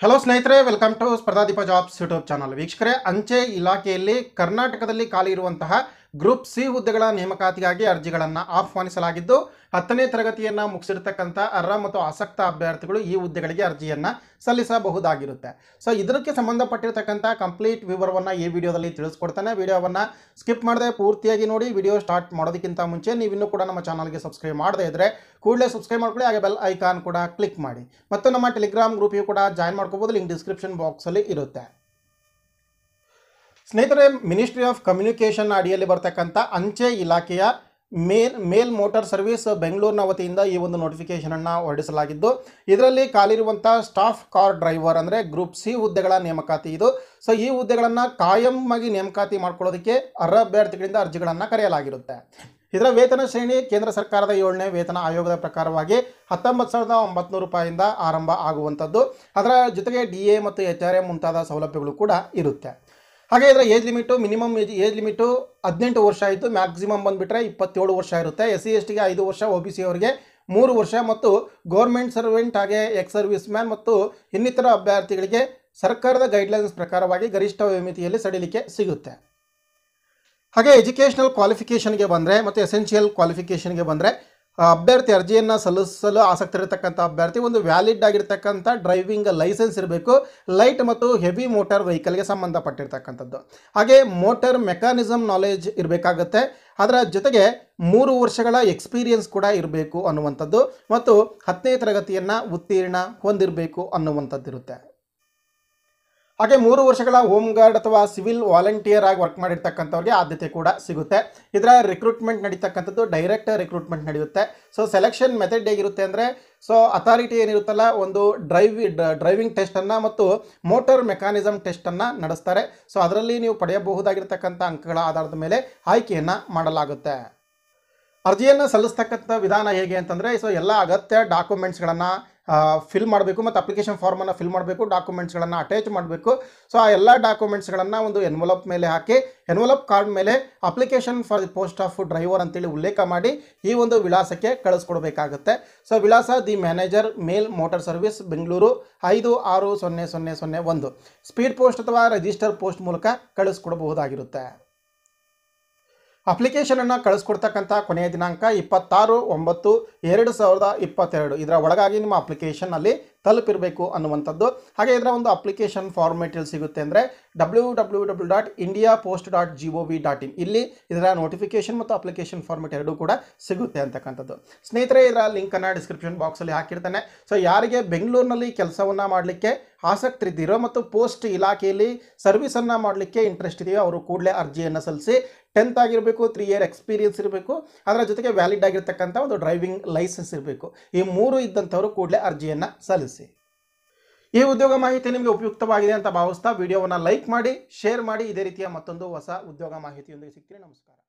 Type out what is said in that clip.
hello ಸ್ನೇಹಿತರೆ welcome to Spardhadeepa jobs YouTube channel ವೀಕ್ಷಕರೇ ಅಂಚೆ ಇಲಾಖೆಯಲ್ಲಿ ಕರ್ನಾಟಕದಲ್ಲಿ ಖಾಲಿ ಇರುವಂತಹ ಗ್ರೂಪ್ ಸಿ ಹುದ್ದೆಗಳ ನೇಮಕಾತಿಗಾಗಿ ಅರ್ಜಿಗಳನ್ನು ಆಹ್ವಾನಿಸಲಾಗಿದ್ದು ಹತ್ತನೇ ತರಗತಿಯನ್ನು ಮುಗಿಸಿರ್ತಕ್ಕಂಥ ಅರ್ಹ ಮತ್ತು ಆಸಕ್ತ ಅಭ್ಯರ್ಥಿಗಳು ಈ ಹುದ್ದೆಗಳಿಗೆ ಅರ್ಜಿಯನ್ನು ಸಲ್ಲಿಸಬಹುದಾಗಿರುತ್ತೆ ಸೊ ಇದಕ್ಕೆ ಸಂಬಂಧಪಟ್ಟಿರತಕ್ಕಂಥ ಕಂಪ್ಲೀಟ್ ವಿವರವನ್ನು ಈ ವಿಡಿಯೋದಲ್ಲಿ ತಿಳಿಸ್ಕೊಡ್ತಾನೆ ವಿಡಿಯೋವನ್ನು ಸ್ಕಿಪ್ ಮಾಡದೆ ಪೂರ್ತಿಯಾಗಿ ನೋಡಿ ವಿಡಿಯೋ ಸ್ಟಾರ್ಟ್ ಮಾಡೋದಕ್ಕಿಂತ ಮುಂಚೆ ನೀವಿನ್ನೂ ಕೂಡ ನಮ್ಮ ಚಾನಲ್ಗೆ ಸಬ್ಸ್ಕ್ರೈಬ್ ಮಾಡದೇ ಇದ್ದರೆ ಕೂಡಲೇ ಸಬ್ಸ್ಕ್ರೈಬ್ ಮಾಡ್ಕೊಳ್ಳಿ ಹಾಗೆ ಬೆಲ್ ಐಕಾನ್ ಕೂಡ ಕ್ಲಿಕ್ ಮಾಡಿ ಮತ್ತು ನಮ್ಮ ಟೆಲಿಗ್ರಾಮ್ ಗ್ರೂಪಿಗೂ ಕೂಡ ಜಾಯ್ನ್ ಮಾಡ್ಕೋಬೋದು ಲಿಂಕ್ ಡಿಸ್ಕ್ರಿಪ್ಷನ್ ಬಾಕ್ಸಲ್ಲಿ ಇರುತ್ತೆ ಸ್ನೇಹಿತರೆ ಮಿನಿಸ್ಟ್ರಿ ಆಫ್ ಕಮ್ಯುನಿಕೇಷನ್ ಅಡಿಯಲ್ಲಿ ಬರ್ತಕ್ಕಂಥ ಅಂಚೆ ಇಲಾಖೆಯ ಮೇಲ್ ಮೇಲ್ ಮೋಟಾರ್ ಸರ್ವಿಸ್ ಬೆಂಗಳೂರಿನ ವತಿಯಿಂದ ಈ ಒಂದು ನೋಟಿಫಿಕೇಷನನ್ನು ಹೊರಡಿಸಲಾಗಿದ್ದು ಇದರಲ್ಲಿ ಖಾಲಿರುವಂಥ ಸ್ಟಾಫ್ ಕಾರ್ ಡ್ರೈವರ್ ಅಂದರೆ ಗ್ರೂಪ್ ಸಿ ಹುದ್ದೆಗಳ ನೇಮಕಾತಿ ಇದು ಸೊ ಈ ಹುದ್ದೆಗಳನ್ನು ಕಾಯಂಾಗಿ ನೇಮಕಾತಿ ಮಾಡ್ಕೊಳ್ಳೋದಕ್ಕೆ ಅರ್ಹ ಅಭ್ಯರ್ಥಿಗಳಿಂದ ಅರ್ಜಿಗಳನ್ನು ಕರೆಯಲಾಗಿರುತ್ತೆ ಇದರ ವೇತನ ಶ್ರೇಣಿ ಕೇಂದ್ರ ಸರ್ಕಾರದ ಏಳನೇ ವೇತನ ಆಯೋಗದ ಪ್ರಕಾರವಾಗಿ ಹತ್ತೊಂಬತ್ತು ಸಾವಿರದ ಒಂಬತ್ತು ರೂಪಾಯಿಂದ ಆರಂಭ ಆಗುವಂಥದ್ದು ಅದರ ಜೊತೆಗೆ ಡಿ ಎ ಮತ್ತು ಎಚ್ ಆರ್ ಎ ಮುಂತಾದ ಸೌಲಭ್ಯಗಳು ಕೂಡ ಇರುತ್ತೆ ಹಾಗೆ ಇದರ age limit minimum age age limit ಹದಿನೆಂಟು ವರ್ಷ ಆಯಿತು ಮ್ಯಾಕ್ಸಿಮಮ್ ಬಂದುಬಿಟ್ರೆ ಇಪ್ಪತ್ತೇಳು ವರ್ಷ ಇರುತ್ತೆ ಎಸ್ ಸಿ ಎಸ್ ಟಿಗೆ ಐದು ವರ್ಷ ಒ ಬಿ ಸಿ ಅವರಿಗೆ ಮೂರು ವರ್ಷ ಮತ್ತು ಗೌರ್ಮೆಂಟ್ ಸರ್ವೆಂಟ್ ಹಾಗೆ ಎಕ್ಸ್ ಸರ್ವಿಸ್ ಮ್ಯಾನ್ ಮತ್ತು ಇನ್ನಿತರ ಅಭ್ಯರ್ಥಿಗಳಿಗೆ ಸರ್ಕಾರದ ಗೈಡ್ಲೈನ್ಸ್ ಪ್ರಕಾರವಾಗಿ ಗರಿಷ್ಠ ಮಿತಿಯಲ್ಲಿ ಸಡಿಲಿಕೆ ಸಿಗುತ್ತೆ ಹಾಗೆ ಎಜುಕೇಷನಲ್ ಕ್ವಾಲಿಫಿಕೇಷನ್ಗೆ ಬಂದರೆ ಮತ್ತು ಎಸೆನ್ಷಿಯಲ್ ಕ್ವಾಲಿಫಿಕೇಷನ್ಗೆ ಬಂದರೆ ಅಭ್ಯರ್ಥಿ ಅರ್ಜಿಯನ್ನು ಸಲ್ಲಿಸಲು ಆಸಕ್ತಿ ಇರತಕ್ಕಂಥ ಅಭ್ಯರ್ಥಿ ಒಂದು ವ್ಯಾಲಿಡ್ ಆಗಿರ್ತಕ್ಕಂಥ ಡ್ರೈವಿಂಗ್ ಲೈಸೆನ್ಸ್ ಇರಬೇಕು ಲೈಟ್ ಮತ್ತು ಹೆವಿ ಮೋಟಾರ್ ವೆಹಿಕಲ್ಗೆ ಸಂಬಂಧಪಟ್ಟಿರ್ತಕ್ಕಂಥದ್ದು ಹಾಗೆ ಮೋಟರ್ ಮೆಕ್ಯಾನಿಸಮ್ ನಾಲೆಜ್ ಇರಬೇಕಾಗತ್ತೆ ಅದರ ಜೊತೆಗೆ ಮೂರು ವರ್ಷಗಳ ಎಕ್ಸ್ಪೀರಿಯನ್ಸ್ ಕೂಡ ಇರಬೇಕು ಅನ್ನುವಂಥದ್ದು ಮತ್ತು ಹತ್ತನೇ ತರಗತಿಯನ್ನು ಉತ್ತೀರ್ಣ ಹೊಂದಿರಬೇಕು ಅನ್ನುವಂಥದ್ದಿರುತ್ತೆ ಇರುತ್ತೆ ಹಾಗೆ ಮೂರು ವರ್ಷಗಳ ಹೋಮ್ ಗಾರ್ಡ್ ಅಥವಾ ಸಿವಿಲ್ ವಾಲಂಟಿಯರ್ ಆಗಿ ವರ್ಕ್ ಮಾಡಿರ್ತಕ್ಕಂಥವ್ರಿಗೆ ಆದ್ಯತೆ ಕೂಡ ಸಿಗುತ್ತೆ ಇದರ ರಿಕ್ರೂಟ್ಮೆಂಟ್ ನಡೀತಕ್ಕಂಥದ್ದು ಡೈರೆಕ್ಟ್ ರಿಕ್ರೂಟ್ಮೆಂಟ್ ನಡೆಯುತ್ತೆ ಸೊ ಸೆಲೆಕ್ಷನ್ ಮೆಥಡ್ ಹೇಗಿರುತ್ತೆ ಅಂದರೆ ಸೊ ಅಥಾರಿಟಿ ಏನಿರುತ್ತಲ್ಲ ಒಂದು ಡ್ರೈವ್ ಡ್ರೈವಿಂಗ್ ಟೆಸ್ಟನ್ನು ಮತ್ತು ಮೋಟರ್ ಮೆಕ್ಯಾನಿಸಮ್ ಟೆಸ್ಟನ್ನು ನಡೆಸ್ತಾರೆ ಸೊ ಅದರಲ್ಲಿ ನೀವು ಪಡೆಯಬಹುದಾಗಿರ್ತಕ್ಕಂಥ ಅಂಕಗಳ ಆಧಾರದ ಮೇಲೆ ಆಯ್ಕೆಯನ್ನು ಮಾಡಲಾಗುತ್ತೆ ಅರ್ಜಿಯನ್ನು ಸಲ್ಲಿಸ್ತಕ್ಕಂಥ ವಿಧಾನ ಹೇಗೆ ಅಂತಂದರೆ ಸೊ ಎಲ್ಲ ಅಗತ್ಯ ಡಾಕ್ಯುಮೆಂಟ್ಸ್ಗಳನ್ನು ಫಿಲ್ ಮಾಡಬೇಕು ಮತ್ತು ಅಪ್ಲಿಕೇಶನ್ ಫಾರ್ಮನ್ನು ಫಿಲ್ ಮಾಡಬೇಕು ಡಾಕ್ಯುಮೆಂಟ್ಸ್ಗಳನ್ನು ಅಟ್ಯಾಚ್ ಮಾಡಬೇಕು ಸೊ ಆ ಎಲ್ಲ ಡಾಕ್ಯುಮೆಂಟ್ಸ್ಗಳನ್ನು ಒಂದು ಎನ್ವಲಪ್ ಮೇಲೆ ಹಾಕಿ ಎನ್ವಲಪ್ ಕಾರ್ಡ್ ಮೇಲೆ application for the post of driver ಅಂತೇಳಿ ಉಲ್ಲೇಖ ಮಾಡಿ ಈ ಒಂದು ವಿಳಾಸಕ್ಕೆ ಕಳಿಸ್ಕೊಡ್ಬೇಕಾಗುತ್ತೆ ಸೊ ವಿಳಾಸ the manager mail motor service Bengaluru ಐದು ಆರು ಸೊನ್ನೆ ಸೊನ್ನೆ ಸೊನ್ನೆ ಒಂದು ಸ್ಪೀಡ್ ಪೋಸ್ಟ್ ಅಥವಾ ರಿಜಿಸ್ಟರ್ ಪೋಸ್ಟ್ ಮೂಲಕ ಕಳಿಸ್ಕೊಡಬಹುದಾಗಿರುತ್ತೆ ಅಪ್ಲಿಕೇಶನನ್ನು ಕಳಿಸ್ಕೊಡ್ತಕ್ಕಂಥ ಕೊನೆಯ ದಿನಾಂಕ ಇಪ್ಪತ್ತಾರು ಒಂಬತ್ತು ಎರಡು ಸಾವಿರದ ಇಪ್ಪತ್ತೆರಡು ಇದರ ಒಳಗಾಗಿ ನಿಮ್ಮ ಅಪ್ಲಿಕೇಶನಲ್ಲಿ ತಲುಪಿರಬೇಕು ಅನ್ನುವಂಥದ್ದು ಹಾಗೆ ಇದರ ಒಂದು ಅಪ್ಲಿಕೇಶನ್ ಫಾರ್ಮೆಟ್ ಇಲ್ಲಿ ಸಿಗುತ್ತೆ ಅಂದರೆ W W W dot India post dot G O dot in ಇಲ್ಲಿ ಇದರ ನೋಟಿಫಿಕೇಶನ್ ಮತ್ತು ಅಪ್ಲಿಕೇಶನ್ ಫಾರ್ಮೆಟ್ ಎರಡೂ ಕೂಡ ಸಿಗುತ್ತೆ ಅಂತಕ್ಕಂಥದ್ದು ಸ್ನೇಹಿತರೆ ಇದರ ಲಿಂಕನ್ನು ಡಿಸ್ಕ್ರಿಪ್ಷನ್ ಬಾಕ್ಸಲ್ಲಿ ಹಾಕಿರ್ತಾನೆ ಸೊ ಯಾರಿಗೆ ಬೆಂಗಳೂರಿನಲ್ಲಿ ಕೆಲಸವನ್ನು ಮಾಡಲಿಕ್ಕೆ ಆಸಕ್ತಿ ಇದ್ದೀರೋ ಮತ್ತು ಪೋಸ್ಟ್ ಇಲಾಖೆಯಲ್ಲಿ ಸರ್ವಿಸನ್ನು ಮಾಡಲಿಕ್ಕೆ ಇಂಟ್ರೆಸ್ಟ್ ಇದೆಯೋ ಅವರು ಕೂಡಲೇ ಅರ್ಜಿಯನ್ನು ಸಲ್ಲಿಸಿ ಟೆಂತ್ ಆಗಿರಬೇಕು ತ್ರೀ ಇಯರ್ ಎಕ್ಸ್ಪೀರಿಯನ್ಸ್ ಇರಬೇಕು ಅದರ ಜೊತೆಗೆ ವ್ಯಾಲಿಡ್ ಆಗಿರ್ತಕ್ಕಂಥ ಒಂದು ಡ್ರೈವಿಂಗ್ ಲೈಸೆನ್ಸ್ ಇರಬೇಕು ಈ ಮೂರು ಇದ್ದಂಥವರು ಕೂಡಲೇ ಅರ್ಜಿಯನ್ನು ಸಲ್ಲಿಸಿ ಈ ಉದ್ಯೋಗ ಮಾಹಿತಿ ನಿಮಗೆ ಉಪಯುಕ್ತವಾಗಿದೆ ಅಂತ ಭಾವಿಸ್ತಾ ವಿಡಿಯೋವನ್ನು ಲೈಕ್ ಮಾಡಿ ಶೇರ್ ಮಾಡಿ ಇದೇ ರೀತಿಯ ಮತ್ತೊಂದು ಹೊಸ ಉದ್ಯೋಗ ಮಾಹಿತಿಯೊಂದಿಗೆ ಸಿಗ್ತೀರಿ ನಮಸ್ಕಾರ